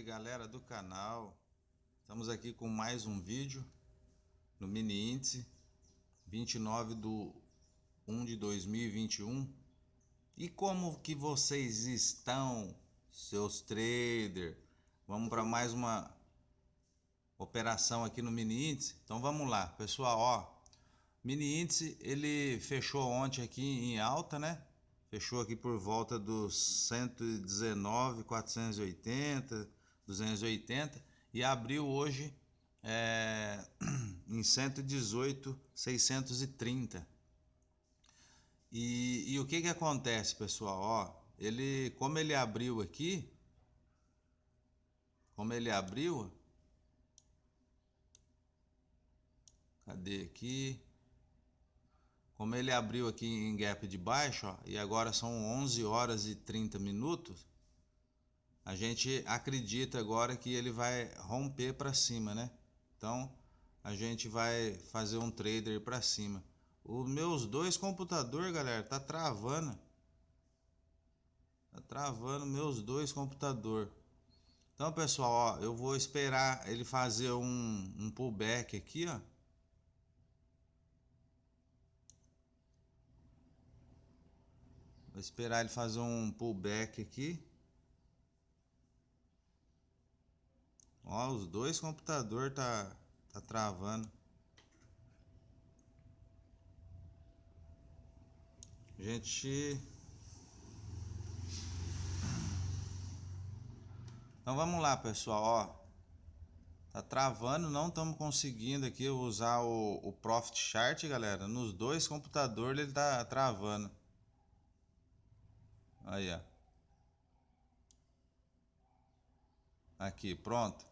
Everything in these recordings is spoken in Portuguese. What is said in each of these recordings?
salve galera do canal! Estamos aqui com mais um vídeo no mini índice 29 do 1 de 2021. E como que vocês estão, seus trader? Vamos para mais uma operação aqui no mini índice? Então vamos lá, pessoal, ó. Mini índice ele fechou ontem aqui em alta, né? fechou aqui por volta dos 119,480, 280 e abriu hoje é, em 118,630. E, e o que que acontece, pessoal? Ó, ele, como ele abriu aqui, como ele abriu, cadê aqui? Como ele abriu aqui em gap de baixo, ó, e agora são 11 horas e 30 minutos, a gente acredita agora que ele vai romper para cima, né? Então a gente vai fazer um trader para cima. Os meus dois computadores, galera, tá travando. Tá travando meus dois computadores. Então, pessoal, ó, eu vou esperar ele fazer um, um pullback aqui, ó. Vou esperar ele fazer um pullback aqui. Ó, os dois computador tá tá travando. gente Então vamos lá, pessoal, ó. Tá travando, não estamos conseguindo aqui usar o, o Profit Chart, galera. Nos dois computadores ele tá travando. Aí, ó. Aqui, pronto.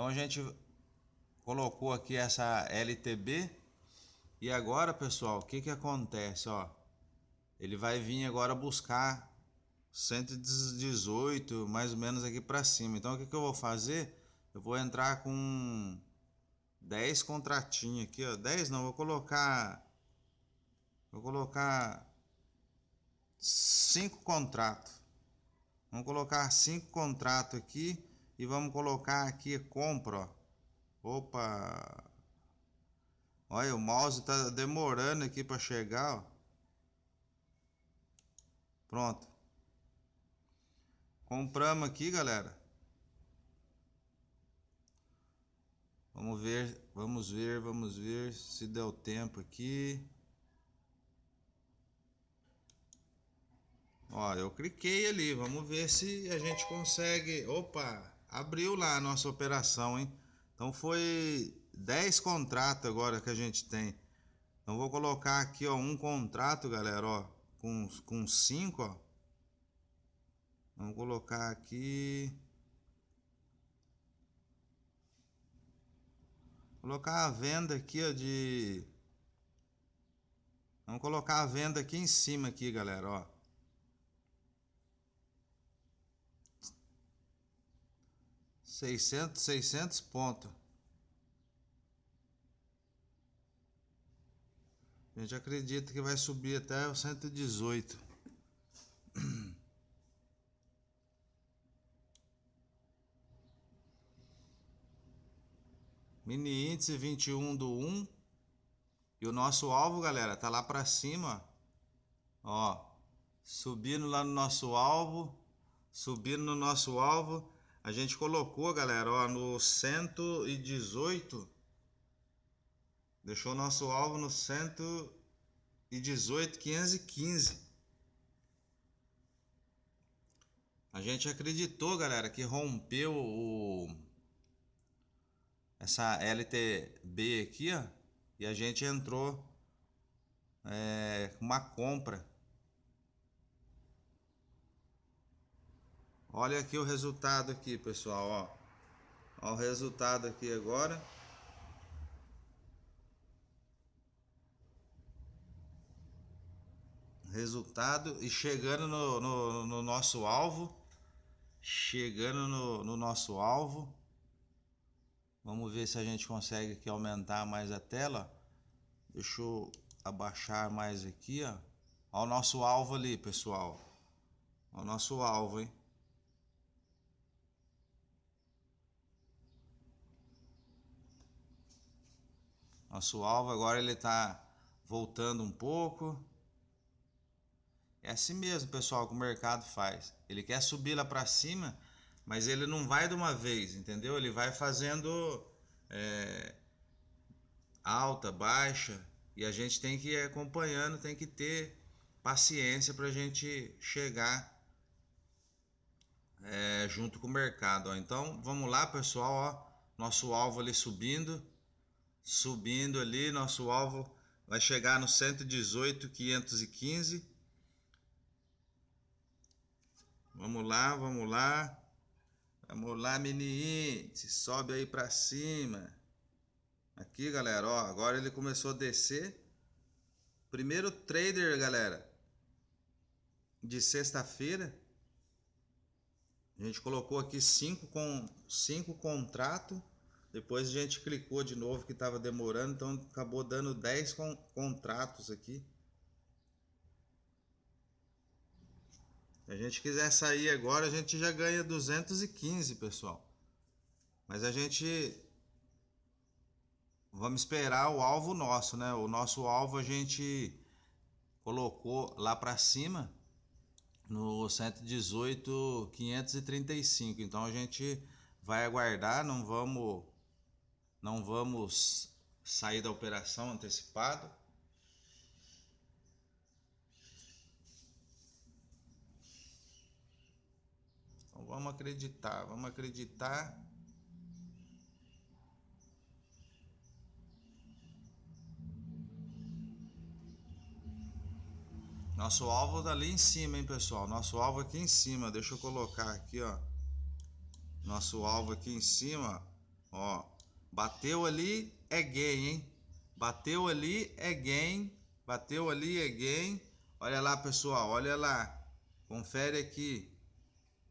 Então a gente colocou aqui essa LTB e agora pessoal, o que que acontece, ó? Ele vai vir agora buscar 118 mais ou menos aqui para cima. Então o que que eu vou fazer? Eu vou entrar com 10 contratinho aqui, ó. 10 não, vou colocar vou colocar 5 contratos. Vamos colocar 5 contratos aqui e vamos colocar aqui compra. Opa! Olha, o mouse tá demorando aqui para chegar, ó. Pronto. Compramos aqui, galera. Vamos ver, vamos ver, vamos ver se deu tempo aqui. Ó, eu cliquei ali, vamos ver se a gente consegue... Opa! abriu lá a nossa operação, hein? Então foi 10 contratos agora que a gente tem. Então vou colocar aqui, ó, um contrato, galera, ó, com, com 5, ó. Vamos colocar aqui... colocar a venda aqui, ó, de... Vamos colocar a venda aqui em cima aqui, galera, ó. 600, 600 pontos. A gente acredita que vai subir até o 118. Mini índice 21 do 1. E o nosso alvo, galera, tá lá para cima. Ó, subindo lá no nosso alvo, subindo no nosso alvo a gente colocou, galera, ó, no 118. Deixou nosso alvo no 118, 515. A gente acreditou, galera, que rompeu o... essa LTB aqui, ó, e a gente entrou é, uma compra Olha aqui o resultado aqui, pessoal, ó. Olha o resultado aqui agora. Resultado e chegando no, no, no nosso alvo. Chegando no, no, nosso alvo. Vamos ver se a gente consegue aqui aumentar mais a tela. Deixa eu abaixar mais aqui, ó. Olha o nosso alvo ali, pessoal. Olha o nosso alvo, hein? Nosso alvo agora ele está voltando um pouco. É assim mesmo, pessoal, que o mercado faz. Ele quer subir lá para cima, mas ele não vai de uma vez, entendeu? Ele vai fazendo é, alta, baixa, e a gente tem que ir acompanhando, tem que ter paciência para a gente chegar é, junto com o mercado. Ó. Então, vamos lá, pessoal. Ó, nosso alvo ali subindo subindo ali, nosso alvo vai chegar no 118,515. Vamos lá, vamos lá. Vamos lá, mini sobe aí para cima. Aqui, galera, ó, agora ele começou a descer. Primeiro trader, galera, de sexta-feira. A gente colocou aqui cinco, com, cinco contratos depois a gente clicou de novo que estava demorando, então acabou dando 10 con contratos aqui. Se a gente quiser sair agora, a gente já ganha 215, pessoal. Mas a gente vamos esperar o alvo nosso, né? O nosso alvo a gente colocou lá para cima no 118.535. Então a gente vai aguardar, não vamos não vamos sair da operação antecipado. Então vamos acreditar, vamos acreditar. Nosso alvo tá ali em cima, hein, pessoal? Nosso alvo aqui em cima. Deixa eu colocar aqui, ó. Nosso alvo aqui em cima, ó. Bateu ali é gay, hein? Bateu ali é gay. Bateu ali é gay. Olha lá, pessoal, olha lá. Confere aqui.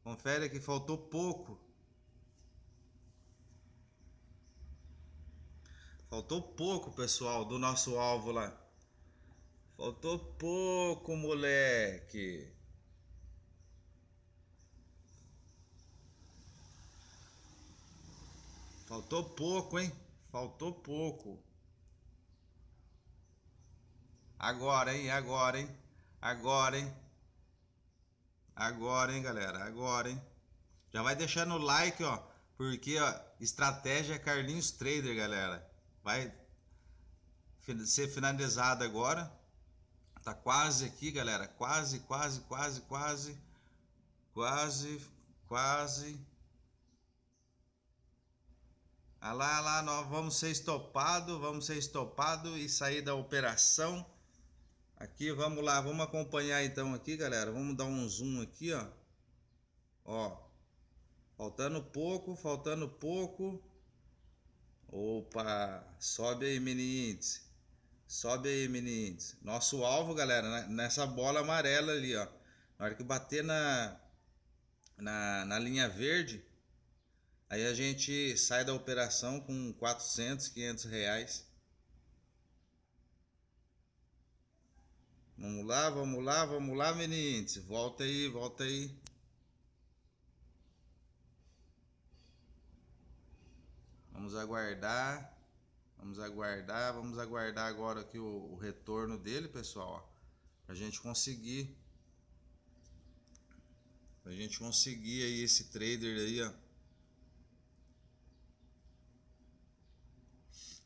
Confere que faltou pouco. Faltou pouco, pessoal, do nosso alvo lá. Faltou pouco, moleque. Faltou pouco, hein? Faltou pouco. Agora, hein? Agora, hein? Agora, hein? Agora, hein, galera? Agora, hein? Já vai deixando o like, ó. Porque, ó, estratégia é Carlinhos Trader, galera. Vai ser finalizada agora. Tá quase aqui, galera. Quase, quase, quase, quase. Quase, quase. Ah lá, ah lá, nós vamos ser estopado, vamos ser estopado e sair da operação. Aqui, vamos lá, vamos acompanhar então aqui, galera. Vamos dar um zoom aqui, ó. Ó. Faltando pouco, faltando pouco. Opa, sobe aí, mini índice. Sobe aí, mini índice. Nosso alvo, galera, né, nessa bola amarela ali, ó. Na hora que bater na, na, na linha verde, Aí a gente sai da operação com 400, 500 reais. Vamos lá, vamos lá, vamos lá, meninos. Volta aí, volta aí. Vamos aguardar. Vamos aguardar. Vamos aguardar agora aqui o, o retorno dele, pessoal. Ó, pra gente conseguir. Pra gente conseguir aí esse trader aí, ó.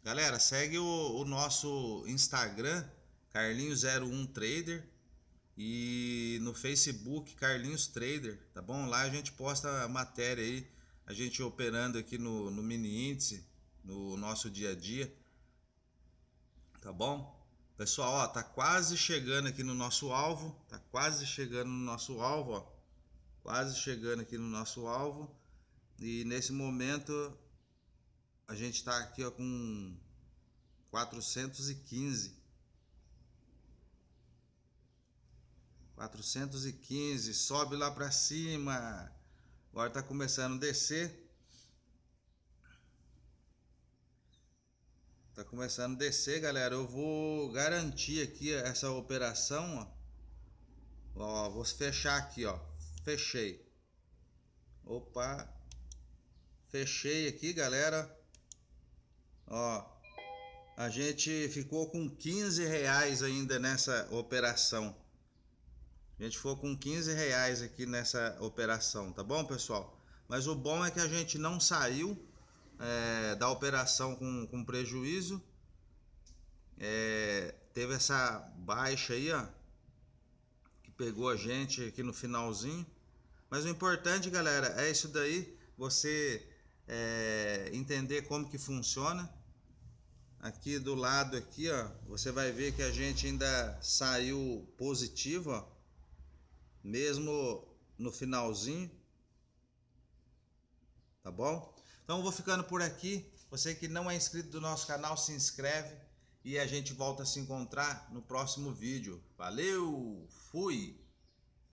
Galera, segue o, o nosso Instagram, Carlinhos01Trader. E no Facebook, Carlinhos Trader, tá bom? Lá a gente posta a matéria aí, a gente operando aqui no, no mini índice, no nosso dia a dia. Tá bom? Pessoal, ó, tá quase chegando aqui no nosso alvo, tá quase chegando no nosso alvo, ó. Quase chegando aqui no nosso alvo. E nesse momento a gente está aqui ó, com 415. 415, sobe lá para cima. Agora está começando a descer. Tá começando a descer, galera. Eu vou garantir aqui essa operação, ó. ó vou fechar aqui, ó. Fechei. Opa. Fechei aqui, galera. Ó, a gente ficou com 15 reais ainda nessa operação. A gente ficou com 15 reais aqui nessa operação, tá bom, pessoal? Mas o bom é que a gente não saiu é, da operação com, com prejuízo. É, teve essa baixa aí, ó, que pegou a gente aqui no finalzinho. Mas o importante, galera, é isso daí. Você é, entender como que funciona. Aqui do lado aqui, ó, você vai ver que a gente ainda saiu positivo, ó, mesmo no finalzinho. Tá bom? Então eu vou ficando por aqui. Você que não é inscrito do nosso canal, se inscreve e a gente volta a se encontrar no próximo vídeo. Valeu, fui!